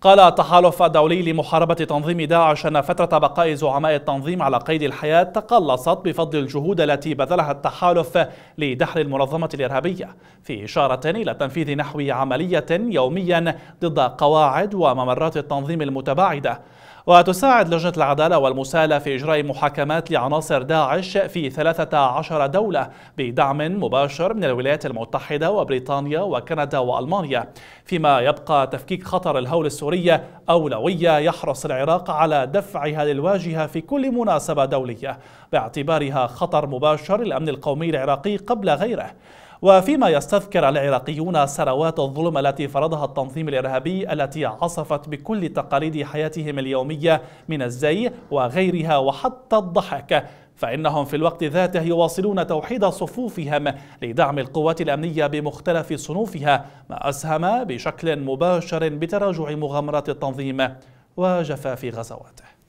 قال تحالف دولي لمحاربة تنظيم داعش أن فترة بقاء زعماء التنظيم على قيد الحياة تقلصت بفضل الجهود التي بذلها التحالف لدحر المنظمة الإرهابية في إشارة إلى تنفيذ نحو عملية يوميا ضد قواعد وممرات التنظيم المتباعدة وتساعد لجنة العدالة والمسالة في إجراء محاكمات لعناصر داعش في 13 دولة بدعم مباشر من الولايات المتحدة وبريطانيا وكندا وألمانيا فيما يبقى تفكيك خطر الهول السورية أولوية يحرص العراق على دفعها للواجهة في كل مناسبة دولية باعتبارها خطر مباشر للأمن القومي العراقي قبل غيره وفيما يستذكر العراقيون سروات الظلم التي فرضها التنظيم الإرهابي التي عصفت بكل تقاليد حياتهم اليومية من الزي وغيرها وحتى الضحك فإنهم في الوقت ذاته يواصلون توحيد صفوفهم لدعم القوات الأمنية بمختلف صنوفها ما أسهم بشكل مباشر بتراجع مغامرات التنظيم وجفاف غزواته